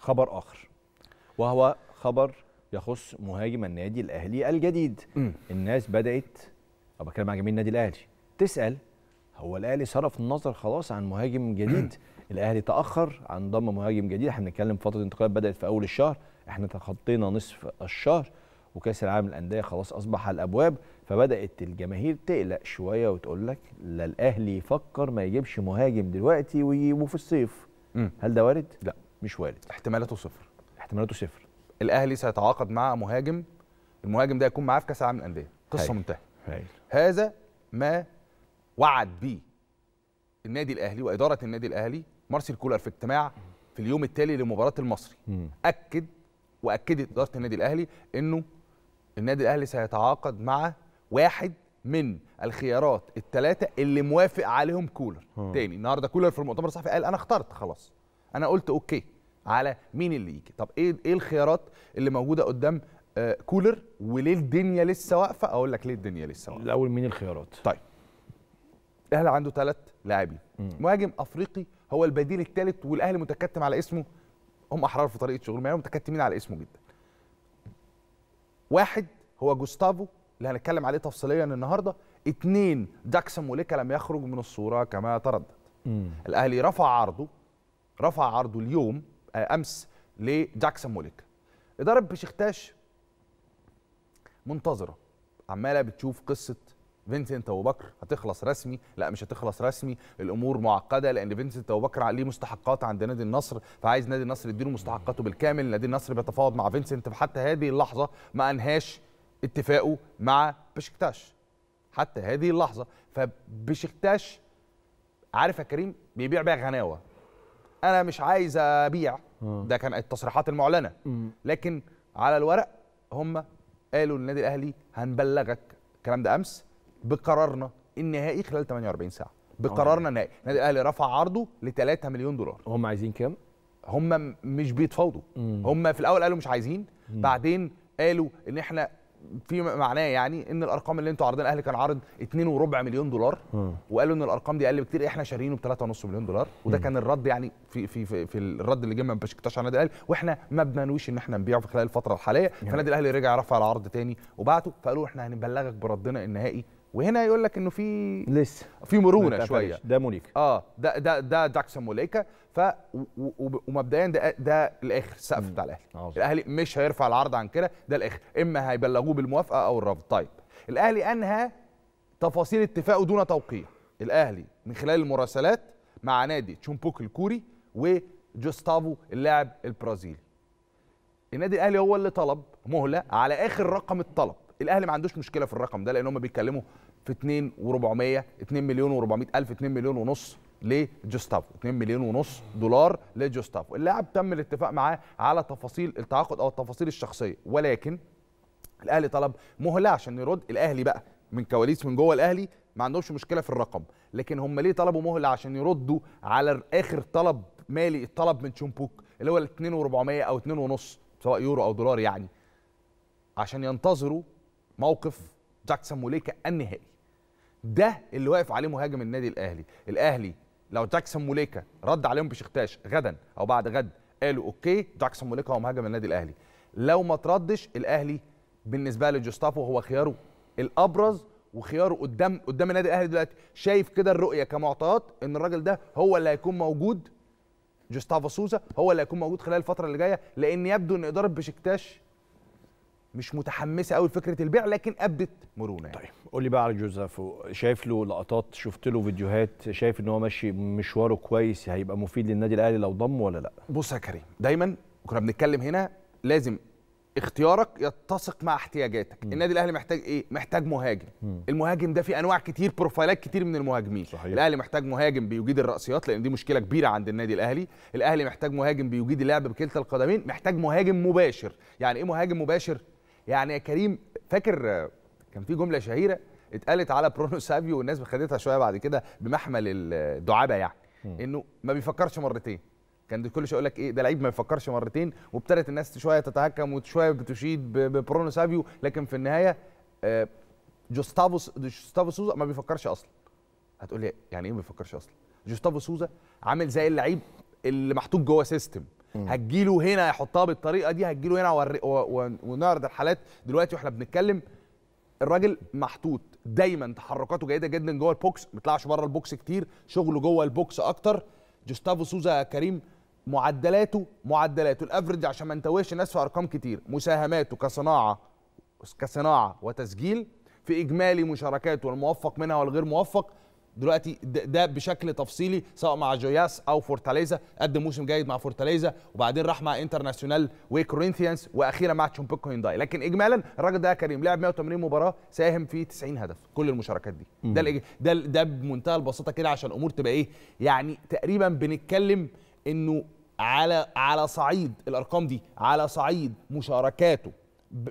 خبر آخر وهو خبر يخص مهاجم النادي الأهلي الجديد م. الناس بدأت أو بتكلم عن جميع النادي الأهلي تسأل هو الأهلي صرف النظر خلاص عن مهاجم جديد الأهلي تأخر عن ضم مهاجم جديد احنا بنتكلم فترة انتقالات بدأت في أول الشهر احنا تخطينا نصف الشهر وكاس العالم الانديه خلاص اصبح على الابواب فبدات الجماهير تقلق شويه وتقول لك لا الاهلي يفكر ما يجيبش مهاجم دلوقتي ويجيبه في الصيف م. هل ده وارد؟ لا مش وارد احتمالاته صفر احتمالاته صفر الاهلي سيتعاقد مع مهاجم المهاجم ده يكون معاه في كاس العالم للانديه قصه منتهيه هذا ما وعد به النادي الاهلي واداره النادي الاهلي مارسيل كولر في اجتماع في اليوم التالي لمباراه المصري م. اكد واكدت اداره النادي الاهلي انه النادي الاهلي سيتعاقد مع واحد من الخيارات الثلاثه اللي موافق عليهم كولر م. تاني النهارده كولر في المؤتمر الصحفي قال انا اخترت خلاص انا قلت اوكي على مين اللي يجي طب ايه ايه الخيارات اللي موجوده قدام آه كولر وليه الدنيا لسه واقفه اقول لك ليه الدنيا لسه واقفه الاول مين الخيارات طيب الاهلي عنده ثلاث لاعبين مهاجم افريقي هو البديل الثالث والاهلي متكتم على اسمه هم احرار في طريقه شغلهم يعني متكتمين على اسمه جدا واحد هو جوستافو اللي هنتكلم عليه تفصيليا النهارده اثنين جاكسون موليكا لم يخرج من الصوره كما تردد الاهلي رفع عرضه رفع عرضه اليوم آه، امس لجاكسون موليك اداره بشختاش منتظره عماله بتشوف قصه فينسنت ابو بكر هتخلص رسمي لا مش هتخلص رسمي الامور معقده لان فينسنت ابو بكر ليه مستحقات عند نادي النصر فعايز نادي النصر يديله مستحقاته بالكامل نادي النصر بيتفاوض مع فينسنت فحتى هذه اللحظه ما انهاش اتفاقه مع بشكتاش حتى هذه اللحظه فبشكتاش عارف يا كريم بيبيع بيع غناوه انا مش عايز ابيع آه. ده كان التصريحات المعلنه لكن على الورق هم قالوا للنادي الاهلي هنبلغك الكلام ده امس بقرارنا النهائي خلال 48 ساعه بقرارنا النهائي النادي الاهلي رفع عرضه ل 3 مليون دولار هم عايزين كام هم مش بيتفاوضوا هم في الاول قالوا مش عايزين بعدين قالوا ان احنا في معناه يعني ان الارقام اللي انتوا عارضين الاهلي كان عارض 2.4 مليون دولار وقالوا ان الارقام دي اقل بكتير احنا شاريينه ب 3.5 مليون دولار وده كان الرد يعني في في في, في الرد اللي جه من باشكتاش على النادي الاهلي واحنا ما بننويش ان احنا نبيعه في خلال الفتره الحاليه فالنادي الاهلي رجع رفع العرض تاني وبعته فقالوا احنا هنبلغك بردنا النهائي وهنا يقول لك انه في لسه في مرونه شويه ده مونيكا اه ده ده ده داكسون موليكا ف ومبدئيا ده ده الاخر السقف بتاع الاهلي الاهلي مش هيرفع العرض عن كده ده الاخر اما هيبلغوه بالموافقه او الرفض طيب الاهلي انهى تفاصيل اتفاقه دون توقيع الاهلي من خلال المراسلات مع نادي تشومبوك الكوري وجوستافو اللاعب البرازيلي النادي الاهلي هو اللي طلب مهله على اخر رقم الطلب الاهلي ما عندوش مشكله في الرقم ده لان هم بيتكلموا في 2 و400 2 مليون و400 الف 2 مليون ونص لجوستافو 2 مليون ونص دولار لجوستافو اللاعب تم الاتفاق معاه على تفاصيل التعاقد او التفاصيل الشخصيه ولكن الاهلي طلب مهله عشان يرد الاهلي بقى من كواليس من جوه الاهلي ما عندهمش مشكله في الرقم لكن هم ليه طلبوا مهله عشان يردوا على اخر طلب مالي الطلب من تشومبوك اللي هو 2 و400 او 2 ونص سواء يورو او دولار يعني عشان ينتظروا موقف جاكسون موليكا النهائي ده اللي واقف عليه مهاجم النادي الاهلي الاهلي لو جاكسون موليكا رد عليهم بشختاش غدا او بعد غد قالوا اوكي جاكسون موليكا هو مهاجم النادي الاهلي لو ما تردش الاهلي بالنسبه لجوستافو هو خياره الابرز وخياره قدام قدام النادي الاهلي دلوقتي شايف كده الرؤيه كمعطيات ان الراجل ده هو اللي هيكون موجود جوستافو سوزا هو اللي هيكون موجود خلال الفتره اللي جايه لان يبدو ان اداره بشكتاش مش متحمسه قوي لفكره البيع لكن ابت مرونه يعني. طيب قول لي بقى على جوزيف شايف له لقطات شفت له فيديوهات شايف ان هو ماشي مشواره كويس هيبقى مفيد للنادي الاهلي لو ضمه ولا لا بص يا كريم دايما كنا بنتكلم هنا لازم اختيارك يتسق مع احتياجاتك م. النادي الاهلي محتاج ايه محتاج مهاجم م. المهاجم ده في انواع كتير بروفايلات كتير من المهاجمين صحيح. الاهلي محتاج مهاجم بيجيد الراسيات لان دي مشكله كبيره عند النادي الاهلي الاهلي محتاج مهاجم بيجيد اللعب بكلتا القدمين محتاج مهاجم مباشر يعني ايه مهاجم مباشر يعني يا كريم فاكر كان في جمله شهيره اتقالت على برونو سافيو والناس خدتها شويه بعد كده بمحمل الدعابه يعني انه ما بيفكرش مرتين كان كل شويه يقول لك ايه ده لعيب ما بيفكرش مرتين وابتدت الناس شويه تتهكم وشويه بتشيد ببرونو سافيو لكن في النهايه آه، جوستافو جوستافو سوزا ما بيفكرش اصلا هتقول لي يعني ايه ما بيفكرش اصلا جوستافو سوزا عامل زي اللعيب اللي محطوط جوه سيستم هتجيله هنا يحطها بالطريقه دي هتجيله هنا ونعرض الحالات دلوقتي واحنا بنتكلم الراجل محطوط دايما تحركاته جيده جدا جوه البوكس ما بيطلعش بره البوكس كتير شغله جوه البوكس اكتر جوستافو سوزا يا كريم معدلاته معدلاته الافرج عشان ما نتوهش الناس في ارقام كتير مساهماته كصناعه كصناعه وتسجيل في اجمالي مشاركاته الموفق منها والغير موفق دلوقتي ده بشكل تفصيلي سواء مع جوياس او فورتاليزا قدم موسم جيد مع فورتاليزا وبعدين راح مع انترناسيونال وكورينثيانز واخيرا مع تشومبيكو هينداي لكن اجمالا الراجل ده يا كريم لعب 180 مباراه ساهم في 90 هدف كل المشاركات دي ده ده ده ده بمنتهى البساطه كده عشان الامور تبقى ايه يعني تقريبا بنتكلم انه على على صعيد الارقام دي على صعيد مشاركاته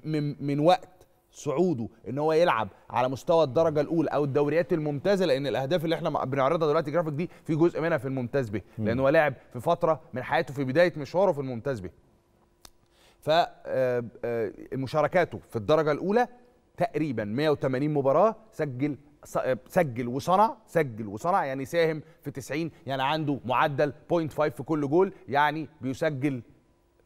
من من وقت صعوده ان هو يلعب على مستوى الدرجه الاولى او الدوريات الممتازه لان الاهداف اللي احنا بنعرضها دلوقتي جرافيك دي في جزء منها في الممتاز به لان هو لعب في فتره من حياته في بدايه مشواره في الممتاز به ف آه، آه، مشاركاته في الدرجه الاولى تقريبا 180 مباراه سجل آه، سجل وصنع سجل وصنع يعني ساهم في 90 يعني عنده معدل 0.5 في كل جول يعني بيسجل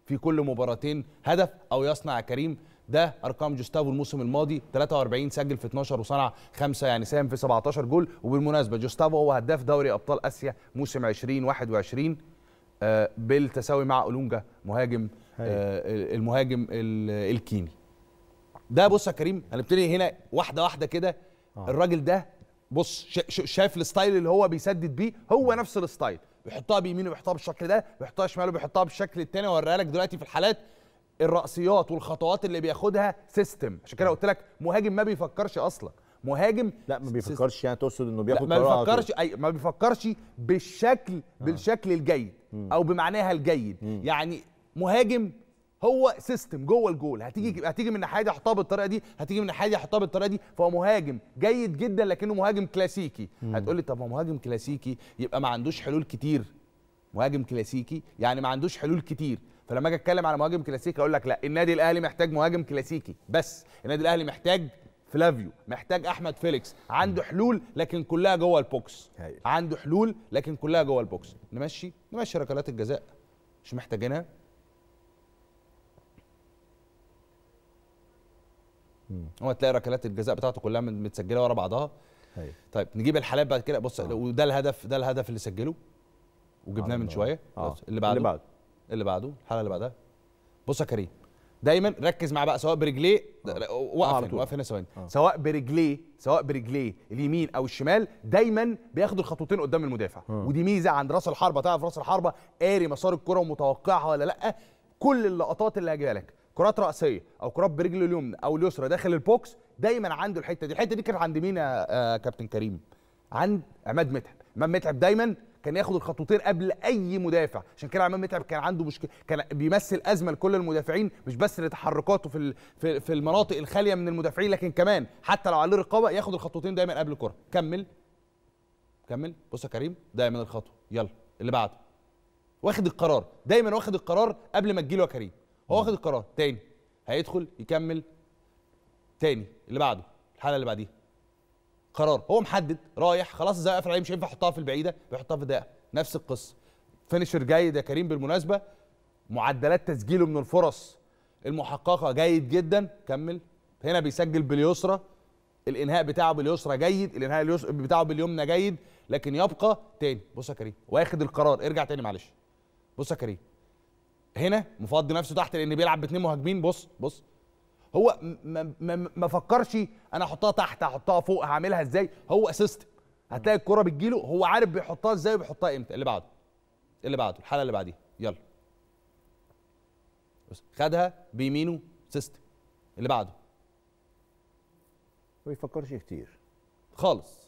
في كل مباراتين هدف او يصنع كريم ده ارقام جوستافو الموسم الماضي 43 سجل في 12 وصنع 5 يعني ساهم في 17 جول وبالمناسبه جوستافو هو هداف دوري ابطال اسيا موسم 2021 آه، بالتساوي مع اولونجا مهاجم آه المهاجم الكيني ده بص يا كريم هنبتدي هنا واحده واحده كده آه. الراجل ده بص شايف الستايل اللي هو بيسدد بيه هو نفس الستايل بيحطها بيمينه بيحطها بالشكل ده بيحطها شماله بيحطها بالشكل التاني وهوريها لك دلوقتي في الحالات الرأسيات والخطوات اللي بياخدها سيستم عشان كده أيوة. قلت لك مهاجم ما بيفكرش اصلا مهاجم لا ما بيفكرش يعني تقصد انه بياخد لا ما بيفكرش اي ما بيفكرش بالشكل آه. بالشكل الجيد او بمعناها الجيد يعني مهاجم هو سيستم جوه الجول هتيجي هتيجي من الناحيه دي احطها بالطريقه دي هتيجي من الناحيه دي احطها بالطريقه دي فهو مهاجم جيد جدا لكنه مهاجم كلاسيكي هتقول لي طب هو مهاجم كلاسيكي يبقى ما عندوش حلول كتير مهاجم كلاسيكي يعني ما عندوش حلول كتير فلما اجي اتكلم على مهاجم كلاسيكي اقول لك لا النادي الاهلي محتاج مهاجم كلاسيكي بس النادي الاهلي محتاج فلافيو محتاج احمد فيليكس عنده حلول لكن كلها جوه البوكس عنده حلول لكن كلها جوه البوكس نمشي نمشي ركلات الجزاء مش محتاجينها هو تلاقي ركلات الجزاء بتاعته كلها متسجله ورا بعضها هي. طيب نجيب الحالات بعد كده بص آه. وده الهدف ده الهدف اللي سجله وجبناه آه، من شويه آه. اللي بعده اللي بعده اللي بعده الحلقه اللي بعدها بص يا كريم دايما ركز مع بقى سواء برجليه وقف وقف هنا ثواني آه. سواء برجليه سواء برجليه اليمين او الشمال دايما بياخد الخطوتين قدام المدافع آه. ودي ميزه عند راس الحربه تعرف راس الحربه قاري مسار الكره ومتوقعها ولا لا كل اللقطات اللي هجيبها لك كرات راسيه او كرات برجله اليمنى او اليسرى داخل البوكس دايما عنده الحته دي الحته دي كانت عند مين يا آه، كابتن كريم عند عماد متعب عماد متعب دايما كان ياخد الخطوتين قبل اي مدافع عشان كده عماد متعب كان عنده مشكله كان بيمثل ازمه لكل المدافعين مش بس لتحركاته في في المناطق الخاليه من المدافعين لكن كمان حتى لو عليه رقابه ياخد الخطوتين دايما قبل الكره كمل كمل بص يا كريم دايما الخطوه يلا اللي بعده واخد القرار دايما واخد القرار قبل ما تجيله يا كريم هو واخد القرار تاني هيدخل يكمل تاني اللي بعده الحلقه اللي بعديها قرار هو محدد رايح خلاص زي قافل عليه مش هينفع يحطها في البعيده بيحطها في الدقيقه نفس القصه فينشر جيد يا كريم بالمناسبه معدلات تسجيله من الفرص المحققه جيد جدا كمل هنا بيسجل باليسرى الانهاء بتاعه باليسرى جيد الانهاء بتاعه باليمنى جيد لكن يبقى تاني بص يا كريم واخد القرار ارجع تاني معلش بص يا كريم هنا مفضي نفسه تحت لان بيلعب باثنين مهاجمين بص بص هو ما فكرش انا احطها تحت احطها فوق هعملها ازاي هو سيستم هتلاقي الكره بتجيله هو عارف بيحطها ازاي وبيحطها امتى اللي بعده اللي بعده الحلقه اللي بعديها يلا خدها بيمينه سيستم اللي بعده ما بيفكرش كتير خالص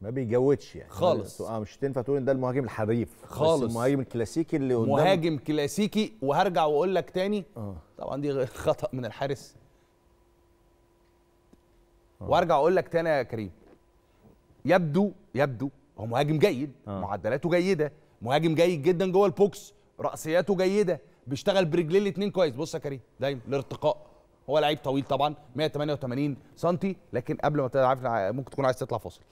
ما بيجودش يعني خالص اه مش تنفع تقول ان ده المهاجم الحريف خالص المهاجم الكلاسيكي اللي قدام مهاجم كلاسيكي وهرجع واقول لك تاني آه. طبعا دي خطا من الحارس آه. وارجع اقول لك تاني يا كريم يبدو يبدو هو مهاجم جيد آه. معدلاته جيده مهاجم جيد جدا جوه البوكس راسياته جيده بيشتغل برجليه الاثنين كويس بص يا كريم دايما الارتقاء هو لعيب طويل طبعا 188 سم لكن قبل ما عارف ممكن تكون عايز تطلع فاصل